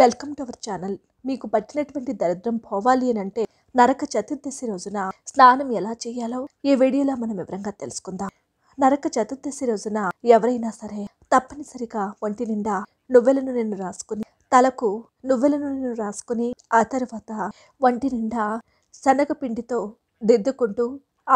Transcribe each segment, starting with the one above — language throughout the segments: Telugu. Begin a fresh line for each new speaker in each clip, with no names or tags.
వెల్కమ్ టు అవర్ ఛానల్ మీకు పట్టినటువంటి దరిద్రం పోవాలి అని అంటే నరక చతుర్దశి రోజున స్నానం ఎలా చేయాలో ఈ వీడియోలో మనం వివరంగా తెలుసుకుందాం నరక చతుర్దశి రోజున ఎవరైనా సరే తప్పనిసరిగా ఒంటి నిండా నువ్వెల నూనెను రాసుకుని తలకు నువ్వెల నూనెను రాసుకుని ఆ తర్వాత ఒంటి నిండా శనగపిండితో దిద్దుకుంటూ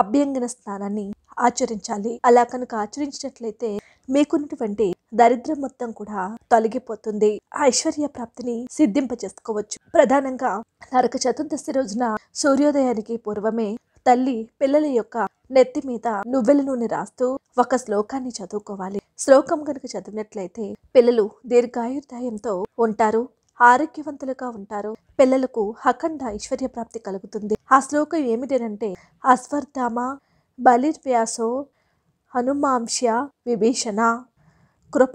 అభ్యంగన స్నానాన్ని ఆచరించాలి అలా కనుక ఆచరించినట్లయితే మీకున్నటువంటి దరిద్రం మొత్తం కూడా తొలగిపోతుంది ఐశ్వర్య ప్రాప్తిని సిద్ధింప చేసుకోవచ్చు ప్రధానంగా నరక చతుర్దశి రోజున సూర్యోదయానికి పూర్వమే తల్లి పిల్లల యొక్క నెత్తి మీద నువ్వెల నూనె రాస్తూ ఒక శ్లోకాన్ని చదువుకోవాలి శ్లోకం కనుక చదివినట్లయితే పిల్లలు దీర్ఘాయుర్దాయంతో ఉంటారు ఆరోగ్యవంతులుగా ఉంటారు పిల్లలకు అఖండ ఐశ్వర్య ప్రాప్తి కలుగుతుంది ఆ శ్లోకం ఏమిటనంటే అశ్వర్ధామ బలిర్వ్యాసో హనుమాంశ విభీషణ కృప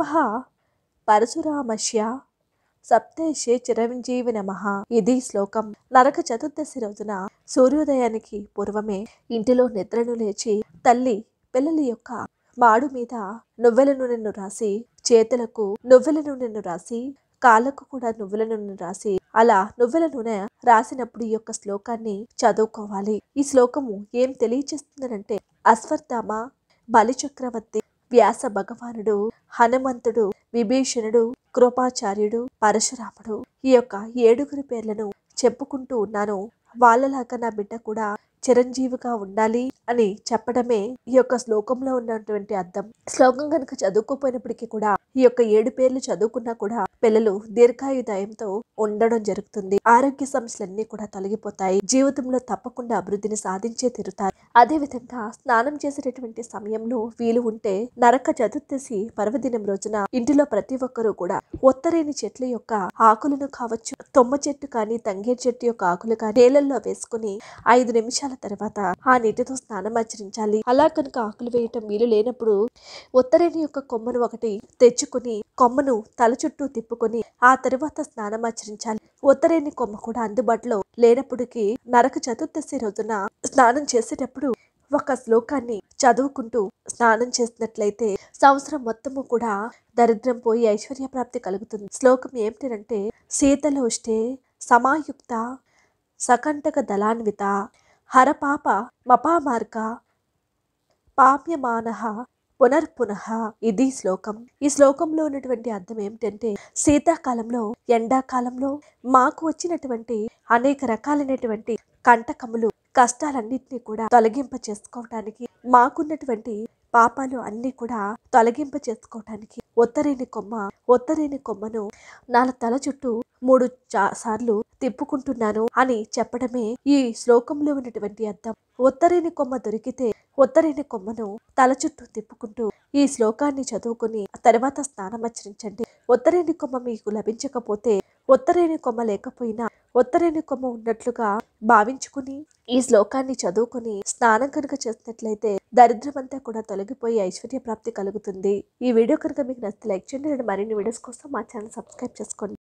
పరశురామశ్య సప్తేషే చిరంజీవి నమ ఇది శ్లోకం నరక చతుర్దశి రోజున సూర్యోదయానికి పూర్వమే ఇంటిలో నిద్రను లేచి తల్లి పిల్లల యొక్క మాడు మీద నువ్వెల నూనెను రాసి చేతులకు నువ్వెల నూనెను రాసి కాళ్ళకు కూడా నువ్వుల నూనె రాసి అలా నువ్వుల నూనె రాసినప్పుడు ఈ యొక్క శ్లోకాన్ని చదువుకోవాలి ఈ శ్లోకము ఏం తెలియచేస్తుందంటే అశ్వత్థామ బలిచక్రవర్తి వ్యాస భగవానుడు హనుమంతుడు విభీషణుడు కృపాచార్యుడు పరశురాముడు ఈ యొక్క ఏడుగురి పేర్లను చెప్పుకుంటూ ఉన్నాను వాళ్ళలాగా నా బిడ్డ కూడా చిరంజీవిగా ఉండాలి అని చెప్పడమే ఈ యొక్క శ్లోకంలో ఉన్నటువంటి అర్థం శ్లోకం కనుక చదువుకోపోయినప్పటికీ కూడా ఈ యొక్క ఏడు పేర్లు చదువుకున్నా కూడా పిల్లలు దీర్ఘాయుదాయంతో ఉండడం జరుగుతుంది ఆరోగ్య సమస్యలన్నీ కూడా తొలగిపోతాయి జీవితంలో తప్పకుండా అభివృద్ధిని సాధించే తీరుతారు అదేవిధంగా స్నానం చేసేటటువంటి సమయంలో వీలు ఉంటే నరక చతుర్దశి పర్వదినం రోజున ఇంటిలో ప్రతి ఒక్కరూ కూడా ఒత్తరేని చెట్ల యొక్క ఆకులను కావచ్చు తొమ్మ చెట్టు కానీ తంగే చెట్టు యొక్క ఆకులు కానీ నేలల్లో వేసుకుని ఐదు నిమిషాలు నిమిషాల తర్వాత ఆ నీటితో స్నానం ఆచరించాలి అలా కనుక ఆకులు వేయటం వీలు లేనప్పుడు ఉత్తరేణి యొక్క కొమ్మను ఒకటి తెచ్చుకుని కొమ్మను తల చుట్టూ తిప్పుకొని ఆ తరువాత స్నానం ఆచరించాలి ఉత్తరేణి కొమ్మ కూడా అందుబాటులో లేనప్పటికీ నరక చతుర్దశి రోజున స్నానం చేసేటప్పుడు ఒక శ్లోకాన్ని చదువుకుంటూ స్నానం చేసినట్లయితే సంవత్సరం మొత్తము కూడా దరిద్రం పోయి ఐశ్వర్య ప్రాప్తి కలుగుతుంది శ్లోకం ఏమిటంటే శీతలోష్టే సమాయుక్త సకంటక దళాన్విత హరపాప మపామార్క పామ్యమాన పునఃపునః ఇది శ్లోకం ఈ శ్లోకంలో ఉన్నటువంటి అర్థం ఏమిటంటే శీతాకాలంలో ఎండాకాలంలో మాకు వచ్చినటువంటి అనేక రకాలైనటువంటి కంటకములు కష్టాలన్నింటినీ కూడా తొలగింప చేసుకోవటానికి మాకున్నటువంటి పాపాలు అన్నీ కూడా తొలగింప చేసుకోవటానికి ఒత్తరేని కొమ్మ ఒత్తరేని కొమ్మను నా తల చుట్టూ మూడు సార్లు తిప్పుకుంటున్నాను అని చెప్పడమే ఈ శ్లోకంలో ఉన్నటువంటి అర్థం ఒత్తరేని కొమ్మ దొరికితే ఒత్తరేని కొమ్మను తల చుట్టూ తిప్పుకుంటూ ఈ శ్లోకాన్ని చదువుకుని తర్వాత స్నానం ఆచరించండి ఒత్తరేని కొమ్మ మీకు లభించకపోతే ఒత్తరేని కొమ్మ లేకపోయినా ఉత్తరేణి కొమ్మ ఉన్నట్లుగా భావించుకుని ఈ శ్లోకాన్ని చదువుకుని స్నానం కనుక చేసినట్లయితే దరిద్రమంతా కూడా తొలగిపోయి ఐశ్వర్య ప్రాప్తి కలుగుతుంది ఈ వీడియో కనుక మీకు నచ్చితే లైక్ చేయండి మరిన్ని వీడియోస్ కోసం మా ఛానల్ సబ్స్క్రైబ్ చేసుకోండి